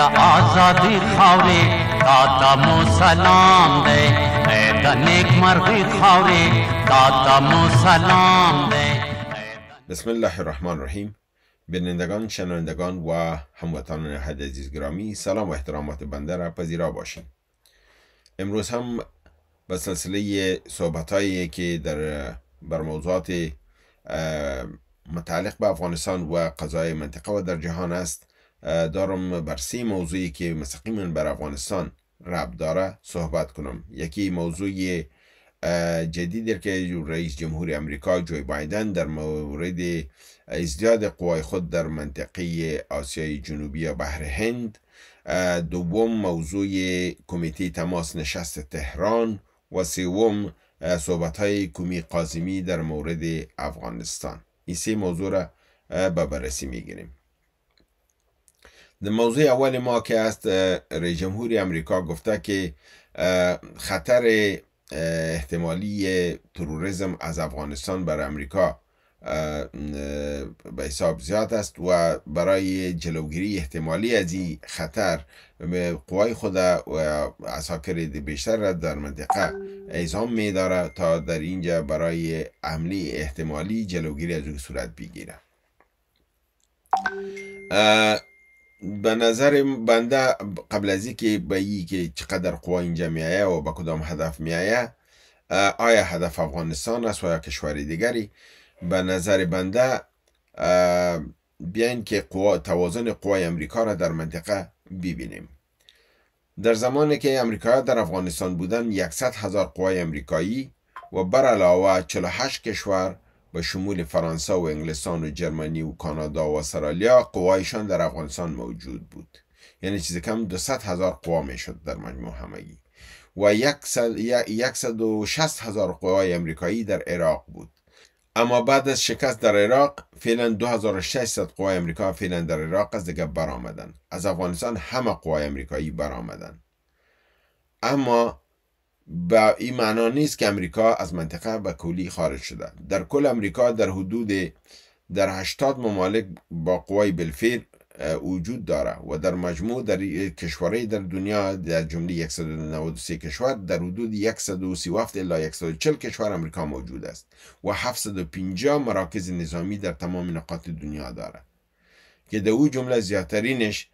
آزادی تا مو سلام دی د نیک مرغی مو سلام دی بسم الله الرحمن الرحیم بینندگان شنوندگان و هموطنان حد عزیز گرامی سلام و احترامات بنده را پذیرا باشین امروز هم به سلسله صحبت هایی که در بر موضوعات متعلق به افغانستان و قضای منطقه و در جهان است دارم بر سه موضوعی که مستقیما بر افغانستان رب داره صحبت کنم یکی موضوع جدید که رئیس جمهور امریکا جوی بایدن در مورد ازدیاد قوای خود در منطقه آسیای جنوبی و بحر هند دوم موضوع کمیته تماس نشست تهران و سوم صحبت های کمی قازمی در مورد افغانستان این سه موضوع را به بررسی میگیریم موضوع اول ما که است رئیس جمهوری امریکا گفته که خطر احتمالی تروریسم از افغانستان بر امریکا به حساب زیاد است و برای جلوگیری احتمالی از این خطر قوای خود و اساکر بیشتر را در منطقه ایزام می داره تا در اینجا برای عملی احتمالی جلوگیری از او صورت بگیره به نظر بنده قبل از اینکه به ای که چقدر قوا اینجا میایه و به کدام هدف میایه آیا هدف افغانستان است و یا کشور دیگری به نظر بنده بیاین که قوا توازن قوای امریکا را در منطقه ببینیم در زمانی که امریکا در افغانستان بودن 100 هزار قوای امریکایی و بر علاوه 48 کشور به شمول فرانسه و انگلستان و جرمنی و کانادا و استرالیا قوایشان در افغانستان موجود بود یعنی چیز کم 200 هزار قوا شد در مجموع همگی و 160 هزار قوای امریکایی در عراق بود اما بعد از شکست در عراق فعلا 2600 قوای امریکا فعلا در عراق از دیگه برآمدند از افغانستان همه قوای امریکایی برآمدن اما به این معنا نیست که امریکا از منطقه به کلی خارج شده در کل امریکا در حدود در هشتاد ممالک با قوای بلفیر وجود داره و در مجموع در کشورهای در دنیا در جمله 193 کشور در حدود 137 الا 140 کشور امریکا موجود است و 750 مراکز نظامی در تمام نقاط دنیا داره که در او جمله زیادترینش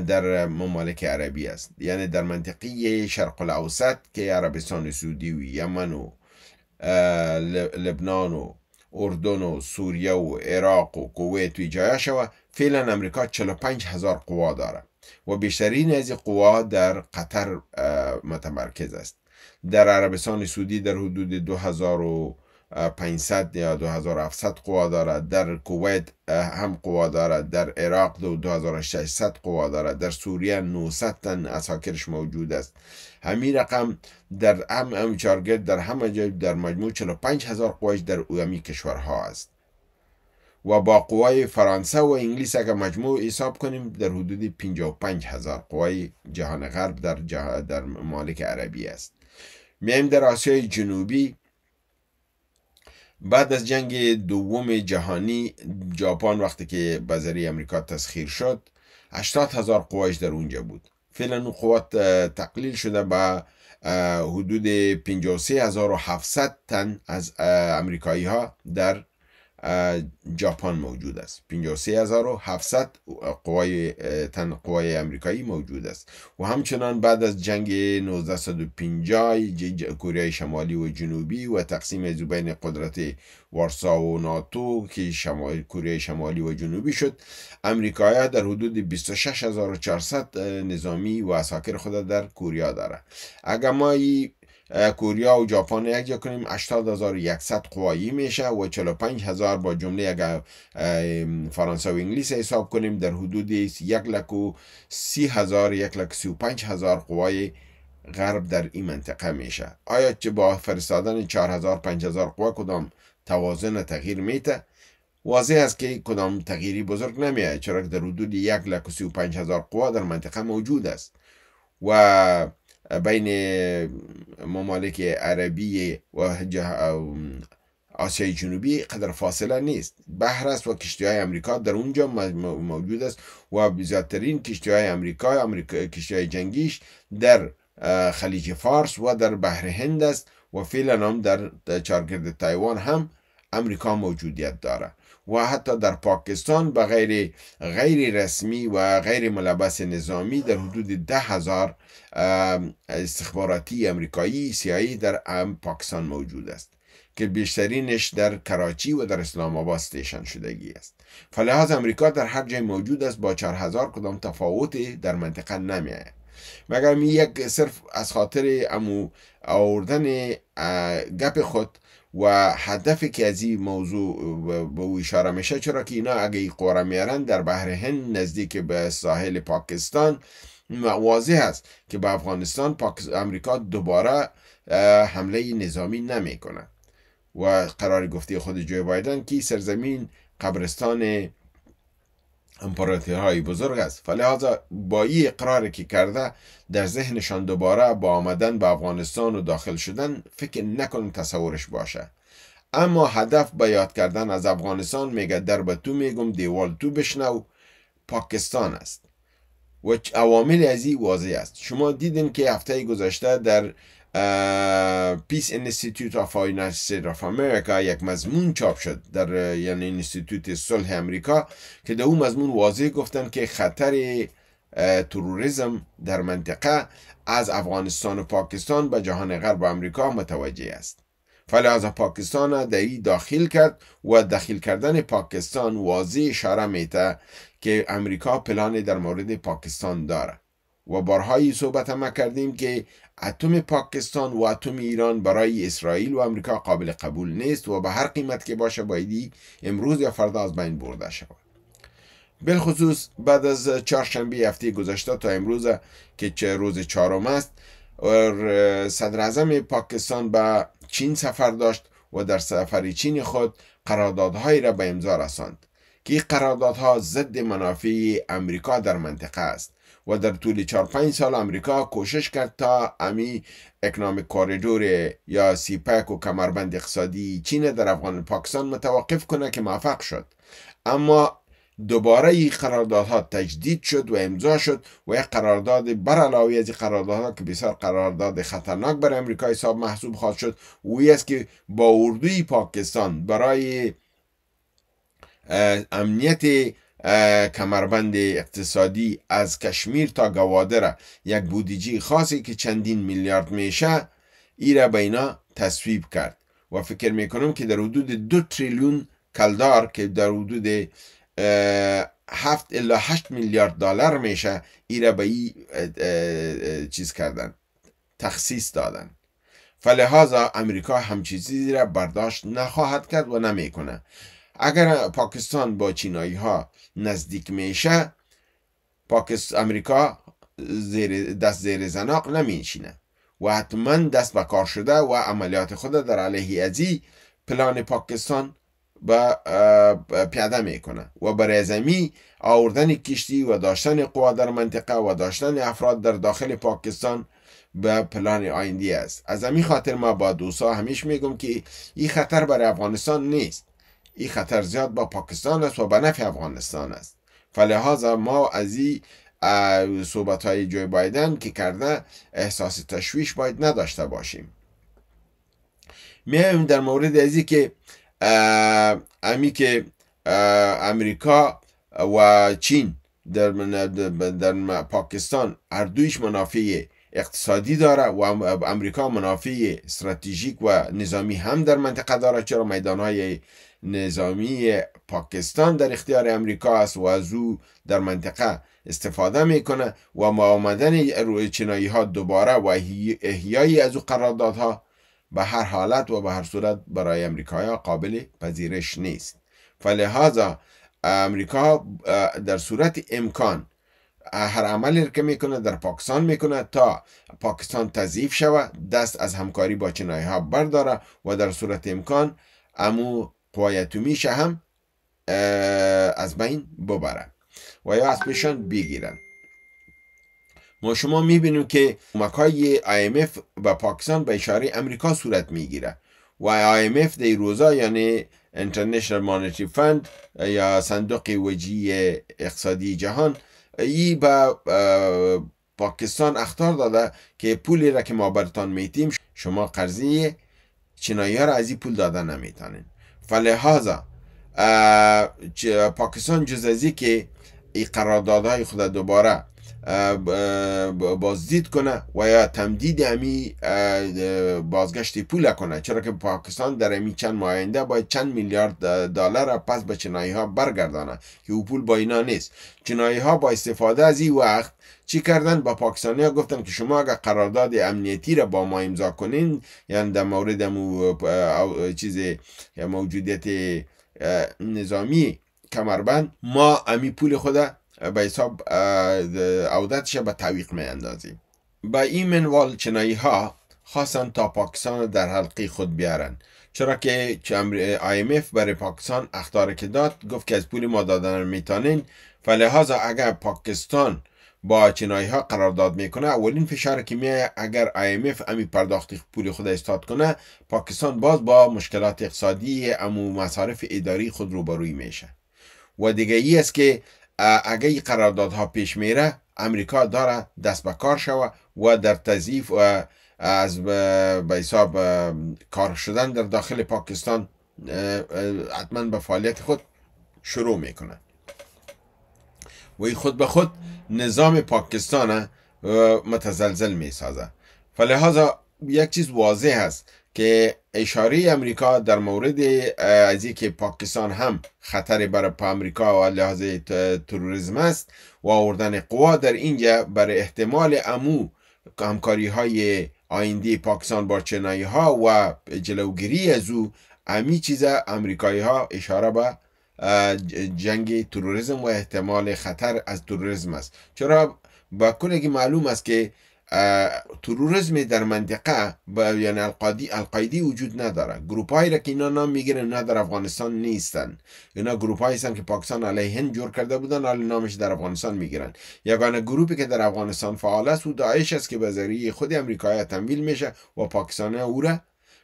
در ممالک عربی است یعنی در منطقه شرق الاوسط که عربستان سعودی و یمن و لبنان و اردن و سوریه و عراق و کویت و جایش شوه فعلا امریکا 45 هزار قوا داره و بیشترین از قوا در قطر متمرکز است در عربستان سعودی در حدود 2000 500 یا 2700 قوا دارد در کویت هم قوا دارد در عراق 2600 قوا دارد در سوریه 900 تن اساکرش موجود است همین رقم در هم امچارگرد در همه جای در مجموع 45000 قوا در اویمی کشورها است و با قوای فرانسه و انگلیس اگر مجموع حساب کنیم در حدود 55000 قوای جهان غرب در, جه... در مالک عربی است میایم در آسیای جنوبی بعد از جنگ دوم جهانی ژاپن وقتی که به امریکا تسخیر شد 80 هزار قواش در اونجا بود فعلا اون قوات تقلیل شده به حدود 53700 تن از امریکایی ها در ژاپن موجود است 53700 قوای تن قوای امریکایی موجود است و همچنان بعد از جنگ 1950 کره شمالی و جنوبی و تقسیم بین قدرت وارسا و ناتو که شمال کره شمالی و جنوبی شد امریکایی در حدود 26400 نظامی و اساکر خود در کره داره اگر ما کوریا و ژاپن جا کنیم 80100 قوایی میشه و 45000 با جمله اگر فرانسه و انگلیس حساب کنیم در حدود یک لکو هزار یک هزار قوای غرب در این منطقه میشه آیا چه با فرستادن 4000 5000 قوا کدام توازن تغییر میته واضح است که کدام تغییری بزرگ نمیاد چرا که در حدود یک هزار قوا در منطقه موجود است و بین ممالک عربی و آسیای جنوبی قدر فاصله نیست بحر است و کشتی های امریکا در اونجا موجود است و زیادترین کشتی های امریکا, کشتی های جنگیش در خلیج فارس و در بحر هند است و فعلا هم در چارگرد تایوان هم امریکا موجودیت دارد و حتی در پاکستان به غیر غیر رسمی و غیر ملبس نظامی در حدود ده هزار استخباراتی امریکایی سیایی در پاکستان موجود است که بیشترینش در کراچی و در اسلام آباد استیشن شدگی است فلحاظ امریکا در هر جای موجود است با چهار هزار کدام تفاوت در منطقه نمی آید مگر می یک صرف از خاطر امو آوردن گپ خود و هدف که از این موضوع به او اشاره میشه چرا که اینا اگه ای قوره در بحر هند نزدیک به ساحل پاکستان واضح است که به افغانستان امریکا دوباره حمله نظامی نمیکنه و قرار گفته خود جوی بایدن که سرزمین قبرستان امپراتوری های بزرگ است فلحاظا با این اقراری که کرده در ذهنشان دوباره با آمدن به افغانستان و داخل شدن فکر نکن تصورش باشه اما هدف به یاد کردن از افغانستان میگه در به تو میگم دیوال تو بشنو پاکستان است و عوامل از این واضح است شما دیدین که هفته گذشته در پیس انستیتوت آف یونایتد آف امریکا یک مضمون چاپ شد در یعنی انستیتوت صلح امریکا که در اون مضمون واضح گفتن که خطر تروریزم در منطقه از افغانستان و پاکستان به جهان غرب و امریکا متوجه است از پاکستان در داخل کرد و داخل کردن پاکستان واضح اشاره میته که امریکا پلان در مورد پاکستان داره و بارهایی صحبت هم کردیم که اتم پاکستان و اتم ایران برای اسرائیل و امریکا قابل قبول نیست و به هر قیمت که باشه بایدی امروز یا فردا از بین برده شود بالخصوص بعد از چهارشنبه هفته گذشته تا امروز که چه روز چهارم است صدر پاکستان به چین سفر داشت و در سفر چین خود قراردادهایی را به امضا رساند که قراردادها ضد منافع امریکا در منطقه است و در طول 4 پنج سال امریکا کوشش کرد تا امی اکنامیک کوریدور یا سیپک و کمربند اقتصادی چین در افغان پاکستان متوقف کنه که موفق شد اما دوباره این قراردادها تجدید شد و امضا شد و یک قرارداد بر علاوه از قراردادها که بسیار قرارداد خطرناک بر امریکا حساب محسوب خواهد شد و است که با اردوی پاکستان برای امنیت کمربند اقتصادی از کشمیر تا گوادره یک بودیجی خاصی که چندین میلیارد میشه ای را به اینا تصویب کرد و فکر میکنم که در حدود دو تریلیون کلدار که در حدود هفت الا هشت میلیارد دلار میشه ای را به ای چیز کردن تخصیص دادن فلحاظا امریکا همچیزی را برداشت نخواهد کرد و نمیکنه اگر پاکستان با چینایی ها نزدیک میشه پاکست امریکا زیر دست زیر زناق نمیشینه و حتما دست به کار شده و عملیات خود در علیه ازی پلان پاکستان با پیاده میکنه و برای زمی آوردن کشتی و داشتن قوا در منطقه و داشتن افراد در داخل پاکستان به پلان آیندی است از همین خاطر ما با دوستا همیش میگم که این خطر برای افغانستان نیست این خطر زیاد با پاکستان است و به نفع افغانستان است فلهذا ما از این صحبت های جوی بایدن که کرده احساس تشویش باید نداشته باشیم میایم در مورد ازی که امی که امریکا و چین در, در پاکستان هر دویش اقتصادی داره و امریکا منافع استراتژیک و نظامی هم در منطقه داره چرا میدانهای نظامی پاکستان در اختیار امریکا است و از او در منطقه استفاده میکنه و ما آمدن روی چنایی ها دوباره و احیای از او قراردادها به هر حالت و به هر صورت برای امریکا قابل پذیرش نیست فلهذا امریکا در صورت امکان هر عملی که میکنه در پاکستان میکنه تا پاکستان تضعیف شوه دست از همکاری با چنایه ها برداره و در صورت امکان امو قوای میشه هم از بین ببره و یا از پیشان بگیرن ما شما میبینیم که مکای IMF و پاکستان به اشاره امریکا صورت میگیره و IMF در روزا یعنی International Monetary Fund یا صندوق وجی اقتصادی جهان ای به پاکستان اختار داده که پولی را که ما برتان میتیم شما قرضی چینایی ها را از این پول داده نمیتانین فلحاظا پاکستان جز از که ای قراردادهای خود دوباره بازدید کنه و یا تمدید امی بازگشت پول کنه چرا که پاکستان در امی چند ماه آینده باید چند میلیارد دلار پس به چنایی ها برگردانه که او پول با اینا نیست چنایی ها با استفاده از این وقت چی کردن با پاکستانی ها گفتن که شما اگر قرارداد امنیتی را با ما امضا کنین یعنی در مورد مو چیز موجودیت نظامی کمربند ما امی پول خود به حساب عودت شه به تعویق می اندازی به این منوال چنایی ها خواستن تا پاکستان در حلقه خود بیارن. چرا که IMF برای پاکستان اختار که داد گفت که از پول ما دادن رو میتانین فلحاظا اگر پاکستان با چنایی ها قرارداد میکنه اولین فشار که میایه اگر IMF امی پرداختی پول خود استاد کنه پاکستان باز با مشکلات اقتصادی امو مصارف اداری خود روبروی میشه و دیگه ای است که اگه ای قراردادها پیش میره امریکا داره دست به کار شوه و در تضعیف و از به حساب کار شدن در داخل پاکستان حتما به فعالیت خود شروع میکنه و این خود به خود نظام پاکستان متزلزل میسازه فلحاظا یک چیز واضح است که اشاره امریکا در مورد از که پاکستان هم خطر برای امریکا و لحاظ تروریسم است و آوردن قوا در اینجا برای احتمال امو همکاری های آینده پاکستان با چنایی ها و جلوگیری از او امی چیز امریکایی ها اشاره به جنگ تروریسم و احتمال خطر از تروریسم است چرا با کلگی معلوم است که تروریسم در منطقه یعنی القادی وجود نداره گروپایی را که اینا نام میگیرن نه در افغانستان نیستن اینا گروپایی هستن که پاکستان علیه هند جور کرده بودن حال نامش در افغانستان میگیرن یگانه گروپی که در افغانستان فعال است او داعش است که به ذریعه خود امریکایی تمویل میشه و پاکستان او را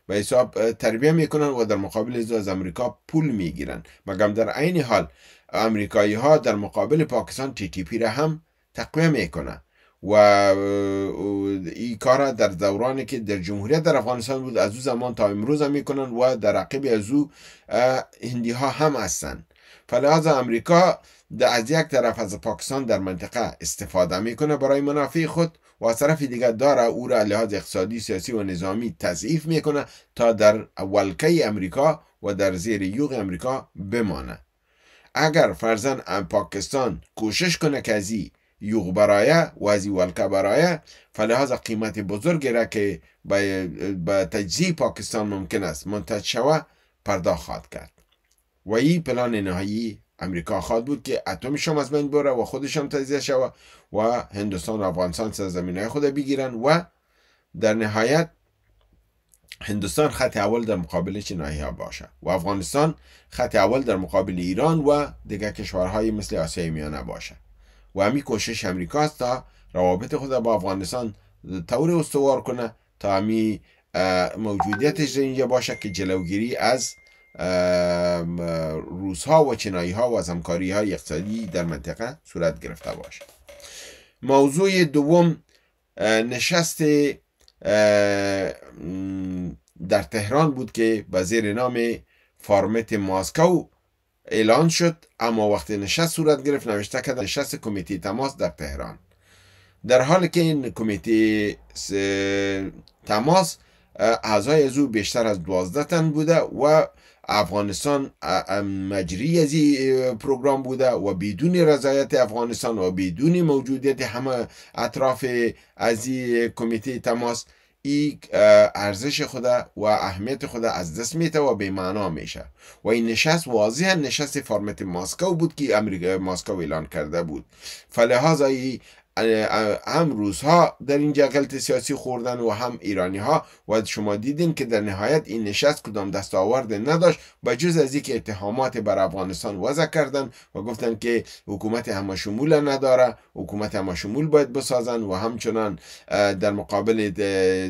به حساب تربیه میکنن و در مقابل از امریکا پول میگیرن مگم در عین حال امریکایی ها در مقابل پاکستان تی تی پی را هم تقویه میکنن و ای کار در دورانی که در جمهوریت در افغانستان بود از او زمان تا امروز هم میکنن و در عقیب از او هندی ها هم هستند فلحاظ امریکا از یک طرف از پاکستان در منطقه استفاده میکنه برای منافع خود و از طرف دیگر داره او را لحاظ اقتصادی سیاسی و نظامی تضعیف میکنه تا در ولکه امریکا و در زیر یوغ امریکا بمانه اگر فرزن پاکستان کوشش کنه که از یوغ برایه وزی ولکه برایه فلحاظ قیمت بزرگ را که به تجزیه پاکستان ممکن است منتج شوه پرداخت خواهد کرد و این پلان نهایی امریکا خواهد بود که اتمشم از بین بره و خودشم تجزیه شوه و هندوستان و افغانستان های خود بگیرن و در نهایت هندوستان خط اول در مقابل چنایی ها باشه و افغانستان خط اول در مقابل ایران و دیگر کشورهای مثل آسیای میانه باشه و همی کوشش امریکا است تا روابط خود با افغانستان طور استوار کنه تا همی موجودیتش در اینجا باشه که جلوگیری از روس ها و چنایی ها و از همکاری های اقتصادی در منطقه صورت گرفته باشه موضوع دوم نشست در تهران بود که به زیر نام فارمت ماسکو اعلان شد اما وقتی نشست صورت گرفت نوشته که نشست کمیته تماس در تهران در حالی که این کمیته تماس اعضای از او بیشتر از دوازده تن بوده و افغانستان مجری از این پروگرام بوده و بدون رضایت افغانستان و بدون موجودیت همه اطراف از کمیته تماس ای ارزش خدا و اهمیت خدا از دست میته و بیمعنا میشه و این نشست واضحا نشست فرمت ماسکو بود که امریکا ماسکو اعلان کرده بود ای هم روزها در این جغلت سیاسی خوردن و هم ایرانی ها و شما دیدین که در نهایت این نشست کدام دستاورد نداشت با جز از اینکه اتهامات بر افغانستان وضع کردن و گفتن که حکومت شمول نداره حکومت شمول باید بسازن و همچنان در مقابل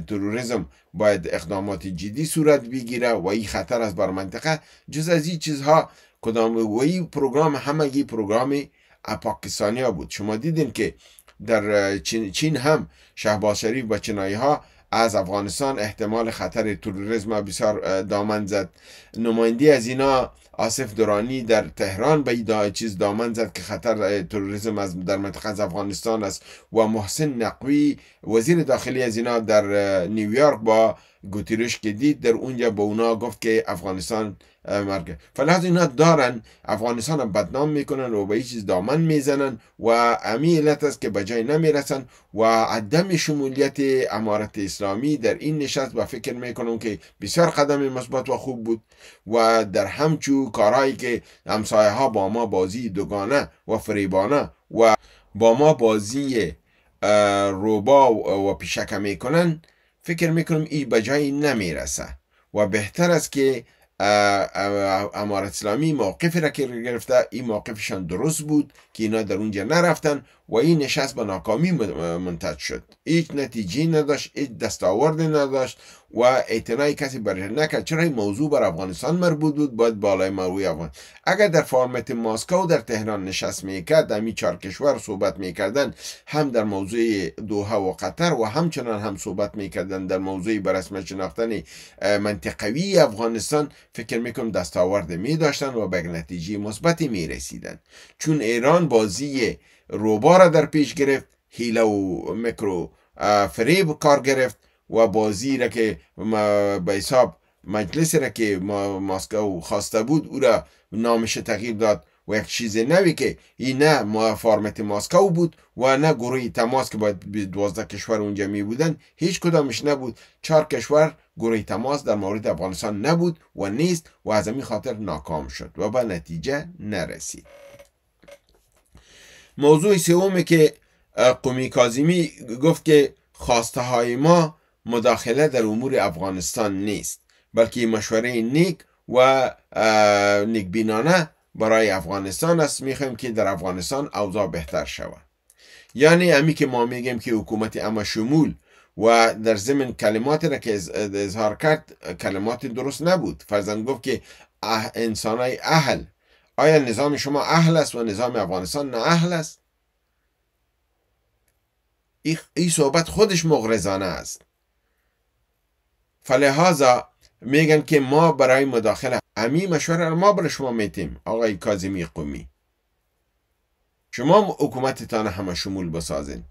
تروریسم باید اقدامات جدی صورت بگیره و این خطر از بر منطقه جز از این چیزها کدام و این پروگرام همگی پروگرام پاکستانیا بود شما دیدین که در چین هم شهباز شریف و چینایی ها از افغانستان احتمال خطر توریسم بسیار دامن زد نماینده از اینا آصف درانی در تهران به دا چیز دامن زد که خطر تروریسم از در منطقه از افغانستان است و محسن نقوی وزیر داخلی از اینا در نیویورک با گوتیرش که دید در اونجا به اونا گفت که افغانستان مرگه فلحظ اینا دارن افغانستان هم بدنام میکنن و به هیچ چیز دامن میزنن و امی علت است که به جای نمیرسن و عدم شمولیت امارت اسلامی در این نشست و فکر میکنم که بسیار قدم مثبت و خوب بود و در همچو کارهایی که همسایه ها با ما بازی دوگانه و فریبانه و با ما بازی روبا و پیشکه میکنن فکر میکنم این به جایی نمیرسه و بهتر است که امارت اسلامی موقفی را که گرفته این موقفشان درست بود که اینا در اونجا نرفتن و این نشست به ناکامی منتج شد هیچ نتیجه نداشت هیچ دستاوردی نداشت و اعتنای کسی برای نکرد چرا موضوع بر افغانستان مربوط بود باید بالای مروی افغان اگر در فرمت ماسکو در تهران نشست میکرد امی چهار کشور صحبت میکردن هم در موضوع دوها و قطر و همچنان هم صحبت میکردن در موضوع برسم شناختن منطقوی افغانستان فکر میکنم دستاورد میداشتن و به نتیجه مثبتی میرسیدن چون ایران بازی روبا را در پیش گرفت هیله و میکرو فریب کار گرفت و بازی را که به حساب مجلس را که ماسکو خواسته بود او را نامش تغییر داد و یک چیز نوی که این نه فارمت ماسکو بود و نه گروه تماس که باید دوازده کشور اونجا می بودن هیچ کدامش نبود چهار کشور گروه تماس در مورد افغانستان نبود و نیست و از این خاطر ناکام شد و به نتیجه نرسید موضوع سومی که قومی کازیمی گفت که خواسته های ما مداخله در امور افغانستان نیست بلکه مشوره نیک و نیکبینانه برای افغانستان است میخوایم که در افغانستان اوضاع بهتر شود یعنی امی که ما میگیم که حکومت اما شمول و در ضمن کلمات را که اظهار کرد کلمات درست نبود فرزن گفت که انسانای اهل آیا نظام شما اهل است و نظام افغانستان نه اهل است این صحبت خودش مغرضانه است فلهذا میگن که ما برای مداخله امی مشوره ما بر شما میتیم آقای کازمی قومی شما حکومتتان همه شمول بسازین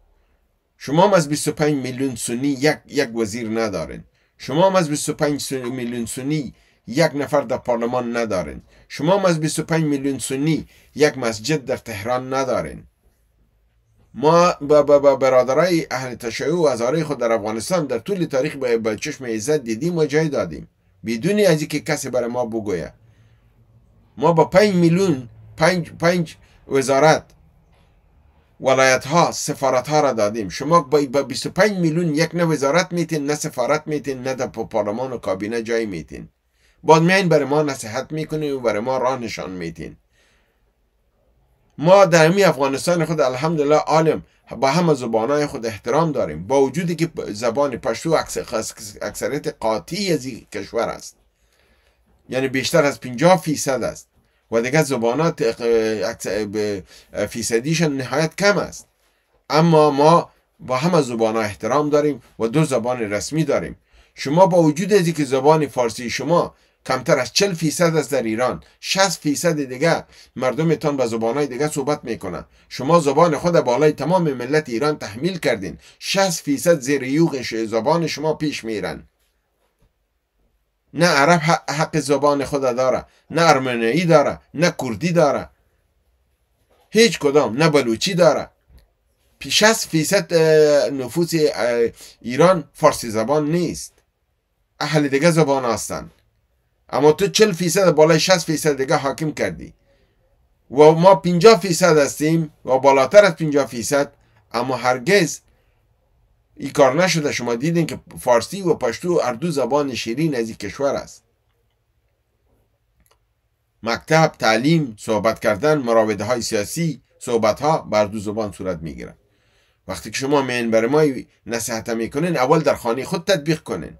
شما هم از 25 میلیون سنی یک, یک وزیر ندارین شما هم از 25 میلیون سنی یک نفر در پارلمان ندارین شما هم از 25 میلیون سنی یک مسجد در تهران ندارین ما با, با, با برادرای اهل تشیع و ازاره خود در افغانستان در طول تاریخ به چشم عزت دیدیم و جای دادیم بدون از اینکه کسی برای ما بگوید ما با 5 میلیون 5 5 وزارت ولایت ها سفارت ها را دادیم شما با 25 میلیون یک نه وزارت میتین نه سفارت میتین نه در پارلمان و کابینه جای میتین باز میاین برای ما نصیحت میکنین و برای ما راه نشان میدین ما در می افغانستان خود الحمدلله عالم با همه زبانهای خود احترام داریم با وجودی که زبان پشتو اکثریت قاطعی از این کشور است یعنی بیشتر از 50 فیصد است و دیگه زبانات فیصدیشن نهایت کم است اما ما با همه زبانها احترام داریم و دو زبان رسمی داریم شما با وجود از که زبان فارسی شما کمتر از 40 فیصد از در ایران 60 فیصد دیگه مردمتان به زبانهای دیگه صحبت میکنن شما زبان خود بالای تمام ملت ایران تحمیل کردین 60 فیصد زیر یوغ زبان شما پیش میرن نه عرب حق زبان خود داره نه ارمنیایی داره نه کردی داره هیچ کدام نه بلوچی داره 60 فیصد نفوس ایران فارسی زبان نیست اهل دیگه زبان هستند اما تو 40 فیصد بالای 60 فیصد دیگه حاکم کردی و ما 50 فیصد هستیم و بالاتر از 50 فیصد اما هرگز این کار نشده شما دیدین که فارسی و پشتو اردو زبان شیرین از این کشور است مکتب تعلیم صحبت کردن مراوده های سیاسی صحبت ها بر دو زبان صورت گیرن. وقتی که شما میان بر ما نصیحت میکنین اول در خانه خود تطبیق کنین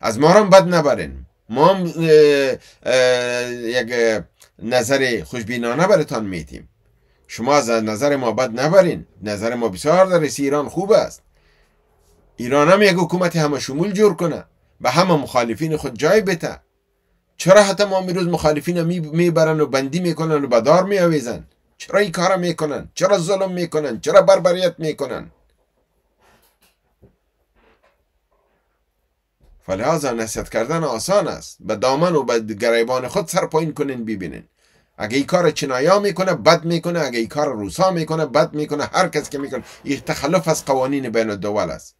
از ما هم بد نبرین ما هم یک نظر خوشبینانه براتان میتیم شما از نظر ما بد نبرین نظر ما بسیار در ایران خوب است ایران هم یک حکومت همه شمول جور کنه به همه مخالفین خود جای بده چرا حتی ما امروز مخالفین میبرن و بندی میکنن و بدار میآویزن چرا این کار میکنن چرا ظلم میکنن چرا بربریت میکنن و لحاظا نصیحت کردن آسان است به دامن و به گریبان خود سر پایین کنین ببینین اگه این کار چنایا میکنه بد میکنه اگه ای کار روسا میکنه بد میکنه هر کس که میکنه این تخلف از قوانین بین الدول است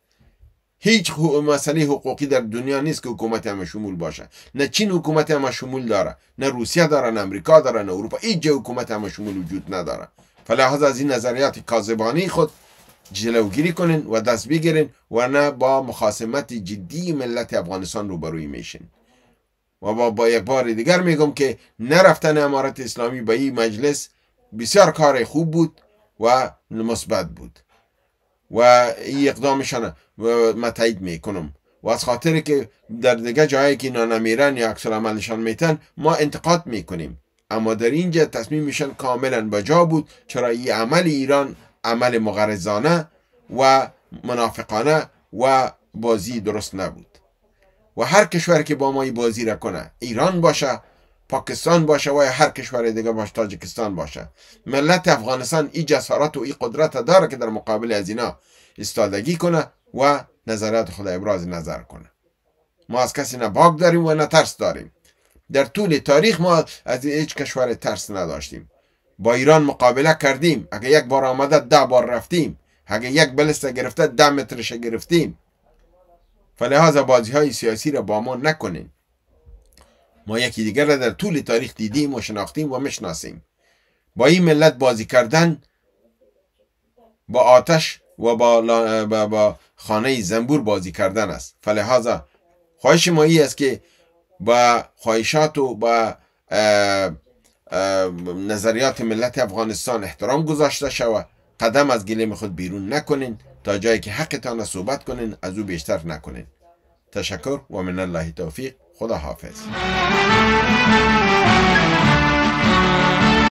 هیچ مسئله حقوقی در دنیا نیست که حکومت همه شمول باشه نه چین حکومت همه شمول داره نه روسیه داره نه امریکا داره نه اروپا هیچ حکومت همه شمول وجود نداره فلحاظ از این نظریات کاذبانی خود جلوگیری کنین و دست بگیرین نه با مخاسمت جدی ملت افغانستان روبروی میشین و با, با یک بار دیگر میگم که نرفتن امارت اسلامی به این مجلس بسیار کار خوب بود و مثبت بود و این اقدامشان متعید میکنم و از خاطر که در دیگه جایی که اینا نمیرن یا اکثر عملشان میتن ما انتقاد میکنیم اما در اینجا تصمیمشان کاملا بجا بود چرا این عمل ایران عمل مغرضانه و منافقانه و بازی درست نبود و هر کشور که با ما بازی را کنه ایران باشه پاکستان باشه و هر کشور دیگه باشه تاجکستان باشه ملت افغانستان این جسارت و این قدرت داره که در مقابل از اینا استادگی کنه و نظرات خود ابراز نظر کنه ما از کسی نه داریم و نه ترس داریم در طول تاریخ ما از هیچ کشور ترس نداشتیم با ایران مقابله کردیم اگه یک بار آمده ده بار رفتیم اگه یک بلسته گرفته ده مترش گرفتیم فلحاظ بازی های سیاسی را با ما نکنیم ما یکی دیگر را در طول تاریخ دیدیم و شناختیم و مشناسیم با این ملت بازی کردن با آتش و با, با خانه زنبور بازی کردن است فلحاظ خواهش ما ای است که با خواهشات و با نظریات ملت افغانستان احترام گذاشته شوه قدم از گلیم خود بیرون نکنین تا جایی که حقتان صحبت کنین از او بیشتر نکنین تشکر و من الله توفیق خدا حافظ